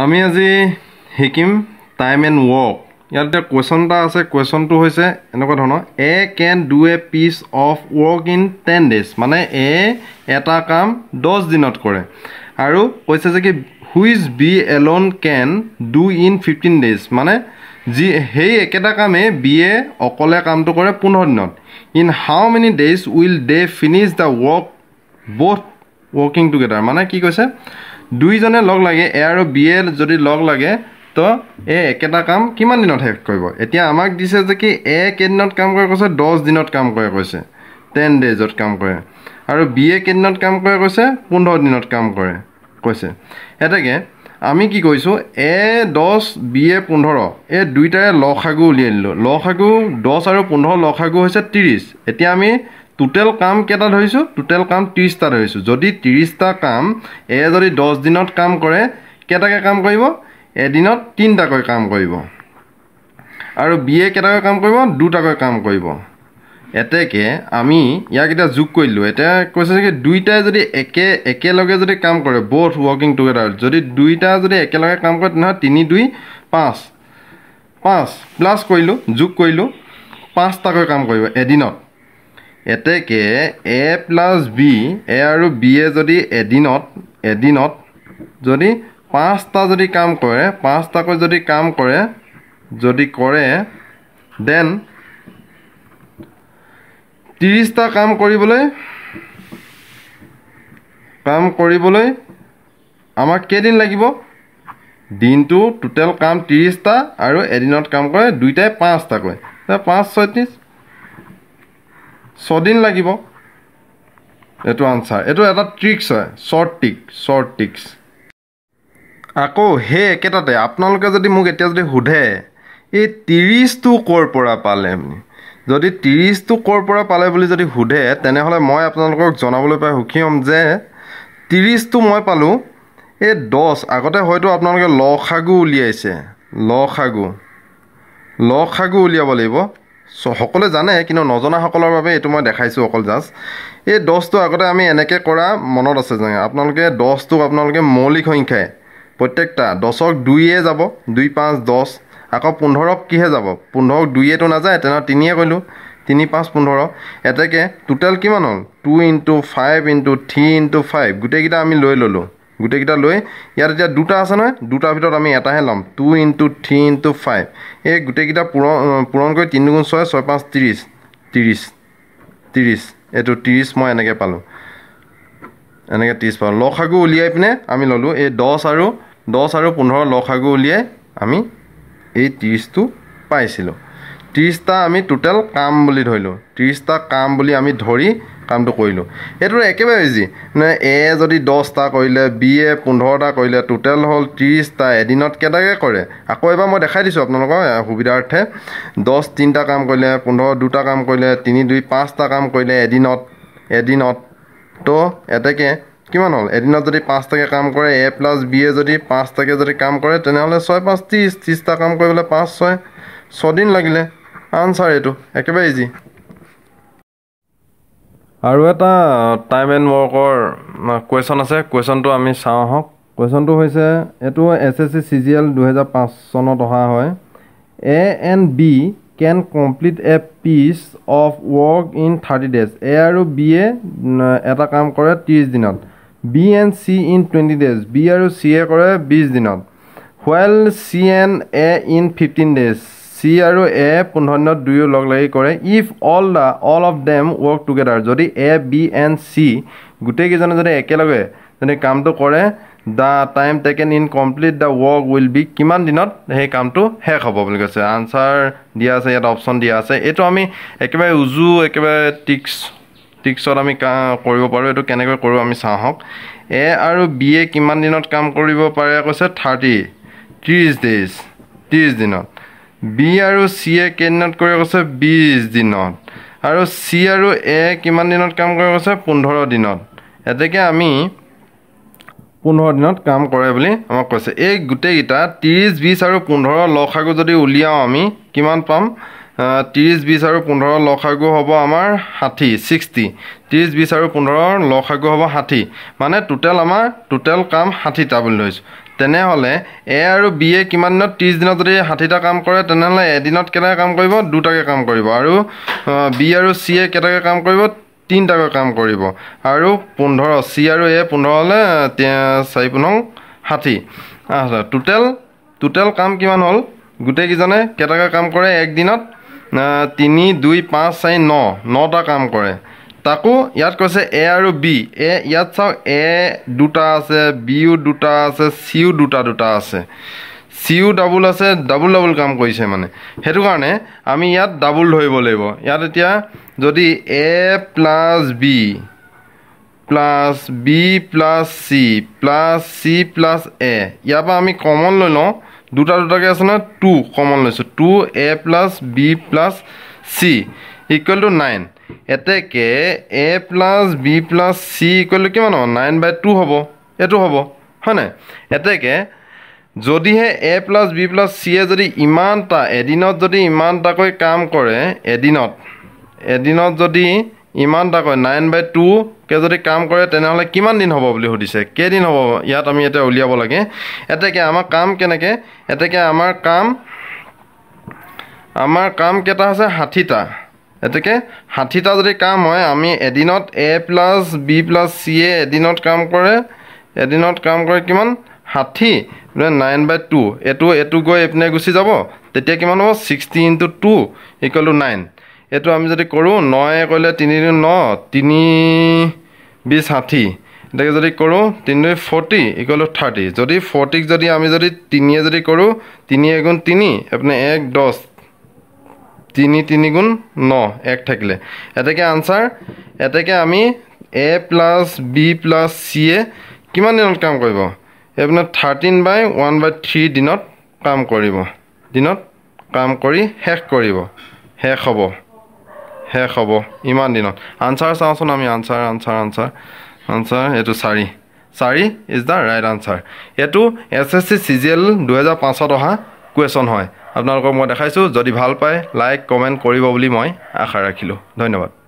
আমি আজি শিকিম টাইম এণ্ড ৱৰ্ক ইয়াত এতিয়া কুৱেশ্যন এটা আছে কুৱেশ্যনটো হৈছে এনেকুৱা ধৰণৰ A can do a piece of work in ten days মানে এ এটা কাম দহ দিনত কৰে আৰু কৈছে যে কি which B alone can do in fifteen days মানে যি সেই একেটা কামেই বি এ অকলে কামটো কৰে পোন্ধৰ দিনত in how many days will they finish the work both working together মানে কি কৈছে দুইজনে লগ লাগে এ আৰু বি এ যদি লগ লাগে তো এই একেটা কাম কিমান দিনত শেষ কৰিব এতিয়া আমাক দিছে যে কি এ কেইদিনত কাম কৰে কৈছে দহ দিনত কাম কৰে কৈছে টেন ডেজত কাম কৰে আৰু বি এ কেইদিনত কাম কৰে কৈছে পোন্ধৰ দিনত কাম কৰে কৈছে এতেকে আমি কি কৈছোঁ এ দহ বি এ পোন্ধৰ এই দুইটাৰে লখাগু উলিয়াই দিলোঁ লখাগু দহ আৰু পোন্ধৰ লখাগু হৈছে ত্ৰিছ এতিয়া আমি টোটেল কাম কেইটা ধৰিছোঁ টোটেল কাম ত্ৰিছটা ধৰিছোঁ যদি ত্ৰিছটা কাম এ যদি দহ দিনত কাম কৰে কেইটাকৈ কাম কৰিব এদিনত তিনিটাকৈ কাম কৰিব আৰু বি এ কেইটাকৈ কাম কৰিব দুটাকৈ কাম কৰিব এতেকে আমি ইয়াক এতিয়া যোগ কৰিলোঁ এতিয়া কৈছে যে দুইটাই যদি একে একেলগে যদি কাম কৰে বৌথ ৱৰ্কিং টুগেডাৰ যদি দুইটা যদি একেলগে কাম কৰে তেনেহ'লে তিনি দুই পাঁচ পাঁচ প্লাছ কৰিলোঁ যোগ কৰিলোঁ পাঁচটাকৈ কাম কৰিব এদিনত এতেকে এ প্লাছ বি এ আৰু বি এ যদি এদিনত এদিনত যদি পাঁচটা যদি কাম কৰে পাঁচটাকৈ যদি কাম কৰে যদি কৰে দেন ত্ৰিছটা কাম কৰিবলৈ কাম কৰিবলৈ আমাক কেইদিন লাগিব দিনটো টোটেল কাম ত্ৰিছটা আৰু এদিনত কাম কৰে দুইটাই পাঁচটাকৈ পাঁচ ছয়ত্ৰিছ ছদিন লাগিব এইটো আনচাৰ এইটো এটা ট্ৰিক্স হয় শ্বৰ্ট ট্ৰিক শ্বৰ্ট ট্ৰিক্স আকৌ সেই একেটাতে আপোনালোকে যদি মোক এতিয়া যদি সোধে এই ত্ৰিছটো ক'ৰ পৰা পালে আপুনি যদি ত্ৰিছটো ক'ৰ পৰা পালে বুলি যদি সোধে তেনেহ'লে মই আপোনালোকক জনাবলৈ পাই সুখী হ'ম যে ত্ৰিছটো মই পালোঁ এই দহ আগতে হয়তো আপোনালোকে ল খাগু উলিয়াইছে ল খাগু ল খাগু উলিয়াব লাগিব চ' সকলোৱে জানে কিন্তু নজনাসকলৰ বাবে এইটো মই দেখাইছোঁ অকল জাষ্ট এই দহটো আগতে আমি এনেকৈ কৰা মনত আছে যে আপোনালোকে দহটোক আপোনালোকে মৌলিক সংখ্যাই প্ৰত্যেকটা দহক দুইয়ে যাব দুই পাঁচ দহ আকৌ পোন্ধৰক কিহে যাব পোন্ধৰক দুইয়েতো নাযায় তেনেহ'লে তিনিয়ে কৰিলোঁ তিনি পাঁচ পোন্ধৰ এতেকে টোটেল কিমান হ'ল two into five into three into five গোটেইকেইটা আমি লৈ ল'লোঁ গোটেইকেইটা লৈ ইয়াত এতিয়া দুটা আছে নহয় দুটাৰ ভিতৰত আমি এটাহে ল'ম two into three into five এই গোটেইকেইটা পূৰণ পূৰণ কৰি তিনি গুণ ছয় ছয় পাঁচ ত্ৰিছ ত্ৰিছ ত্ৰিছ এইটো ত্ৰিছ মই এনেকৈ পালোঁ এনেকৈ ত্ৰিছ পালোঁ লখ লখাগু উলিয়াই পিনে আমি ল'লোঁ এই দহ আৰু দহ আৰু পোন্ধৰ লখ সাগু উলিয়াই আমি এই ত্ৰিছটো পাইছিলোঁ ত্ৰিছটা আমি টোটেল কাম বুলি ধৰিলোঁ ত্ৰিছটা কাম বুলি আমি ধৰি কামটো কৰিলোঁ এইটো একেবাৰে ইজি এ যদি দহটা কৰিলে বি এ পোন্ধৰটা কৰিলে টোটেল হ'ল ত্ৰিছটা এদিনত কেইটাকৈ কৰে আকৌ এবাৰ মই দেখাই দিছোঁ আপোনালোকৰ সুবিধাৰ্থে দহ তিনিটা কাম কৰিলে পোন্ধৰ দুটা কাম কৰিলে তিনি দুই পাঁচটা কাম কৰিলে এদিনত এদিনত তো এতেকে কিমান হ'ল এদিনত যদি পাঁচটাকৈ কাম কৰে এ প্লাছ বি এ যদি পাঁচটাকৈ যদি কাম কৰে তেনেহ'লে ছয় পাঁচ ত্ৰিছ ত্ৰিছটা কাম কৰিবলৈ পাঁচ ছয় ছদিন লাগিলে আনচাৰ এইটো একেবাৰে ইজি আৰু এটা টাইম এণ্ড ৱৰ্কৰ কুৱেশ্যন আছে কুৱেশ্যনটো আমি চাওঁ আহক কুৱেশ্যনটো হৈছে এইটো S S C C G L দুহেজাৰ পাঁচ চনত অহা হয় A and B can complete a piece of work in thirty days A আৰু বিয়ে এটা কাম কৰে ত্ৰিছ দিনত B and C in twenty days B আৰু চি এ কৰে বিছ দিনত while C and A in fifteen days C আৰু এ পোন্ধৰ দিনত দুয়ো লগ লাগি কৰে if all the all of them work together যদি এ বি এণ্ড চি গোটেইকেইজনে যদি একেলগে যদি কামটো কৰে the time taken in complete the work will be কিমান দিনত সেই কামটো শেষ হ'ব বুলি কৈছে আনচাৰ দিয়া আছে ইয়াত অপশ্যন দিয়া আছে এইটো আমি একেবাৰে উজু একেবাৰে টিক্স টিক্সত আমি কা কৰিব পাৰোঁ এইটো কেনেকৈ কৰোঁ আমি চাওঁ হওক এ আৰু বি এ কিমান দিনত কাম কৰিব পাৰে কৈছে থাৰ্টি ত্ৰিছ ডেইজ ত্ৰিছ দিনত বি আৰু চি এ কেইদিনত কৰি কৈছে বিছ দিনত আৰু চি আৰু এ কিমান দিনত কাম কৰি কৈছে পোন্ধৰ দিনত এতেকে আমি পোন্ধৰ দিনত কাম কৰে বুলি আমাক কৈছে এই গোটেইকেইটা ত্ৰিছ বিছ আৰু পোন্ধৰ লখাগু যদি উলিয়াওঁ আমি কিমান পাম ত্ৰিছ বিছ আৰু পোন্ধৰ লখাগু হ'ব আমাৰ ষাঠি ছিক্সটি ত্ৰিছ বিছ আৰু পোন্ধৰ লখাগু হ'ব ষাঠি মানে টোটেল আমাৰ টোটেল কাম ষাঠিটা বুলি লৈছোঁ তেনেহ'লে এ আৰু বি এ কিমান দিনত ত্ৰিছ দিনত যদি ষাঠিটা কাম কৰে তেনেহ'লে এদিনত কেনেকৈ কাম কৰিব দুটাকৈ কাম কৰিব আৰু বি আৰু চি এ কেইটাকৈ কাম কৰিব তিনিটাকৈ কাম কৰিব আৰু পোন্ধৰ চি আৰু এ পোন্ধৰ হ'লে চাৰি পোন্ধৰ ষাঠি আচ্ছা টোটেল টোটেল কাম কিমান হ'ল গোটেইকেইজনে কেইটাকৈ কাম কৰে একদিনত তিনি দুই পাঁচ চাৰি ন নটা কাম কৰে তাকো ইয়াত কৈছে এ আৰু বি এ ইয়াত চাওক এ দুটা আছে বিও দুটা আছে চিও দুটা দুটা আছে চিও ডাবল আছে ডাবল ডাবল কাম কৰিছে মানে সেইটো কাৰণে আমি ইয়াত ডাবল ধৰিব লাগিব ইয়াত এতিয়া যদি A plus B plus B plus C plus C plus A ইয়াৰ পৰা আমি কমন লৈ লওঁ দুটা দুটাকৈ আছে নহয় টু কমন লৈছোঁ two A plus B plus C equal to nine এতেকে A plus B plus C equal to কিমান হ'ব নাইন বাই টু হ'ব এইটো হ'ব হয়নে এতেকে যদিহে এ প্লাছ বি প্লাছ চিয়ে যদি ইমানটা এদিনত যদি ইমানটাকৈ কাম কৰে এদিনত এদিনত যদি ইমানটাকৈ নাইন বাই টুকৈ যদি কাম কৰে তেনেহ'লে কিমান দিন হ'ব বুলি সুধিছে কেইদিন হ'ব ইয়াত আমি এতিয়া উলিয়াব লাগে এতেকে আমাৰ কাম কেনেকৈ এতেকে আমাৰ কাম আমাৰ কাম কেইটা আছে ষাঠিটা এতেকে ষাঠিটা যদি কাম হয় আমি এদিনত A plus B plus C এ এদিনত কাম কৰে এদিনত কাম কৰে কিমান ষাঠি নাইন বাই টু এইটো এইটো গৈ এইপিনে গুচি যাব তেতিয়া কিমান হ'ব sixty into two equal to nine এইটো আমি যদি কৰোঁ ন এ কৰিলে তিনি দুই ন তিনি বিছ ষাঠি এতিয়া যদি কৰোঁ তিনি দুই ফৰ্টি ইকুৱেল টু থাৰ্টি যদি ফৰ্টিক যদি আমি যদি তিনিয়ে যদি কৰোঁ তিনি এগুণ তিনি আপুনি এক দহ তিনি তিনি গুণ ন এক থাকিলে এতেকে আনচাৰ এতেকে আমি এ প্লাছ বি প্লাছ চিয়ে কিমান দিনত কাম কৰিব এইপিনে thirteen by one by three দিনত কাম কৰিব দিনত কাম কৰি শেষ কৰিব শেষ হ'ব শেষ হ'ব ইমান দিনত আনচাৰ চাওঁচোন আমি আনচাৰ আনচাৰ আনচাৰ আনচাৰ এইটো চাৰি চাৰি ইজ দ্য ৰাইট আনচাৰ এইটো S S C C G L দুহেজাৰ পাঁচত অহা কুৱেশ্যন হয় আপোনালোকক মই দেখাইছোঁ যদি ভাল পায় লাইক কমেণ্ট কৰিব বুলি মই আশা ৰাখিলোঁ ধন্যবাদ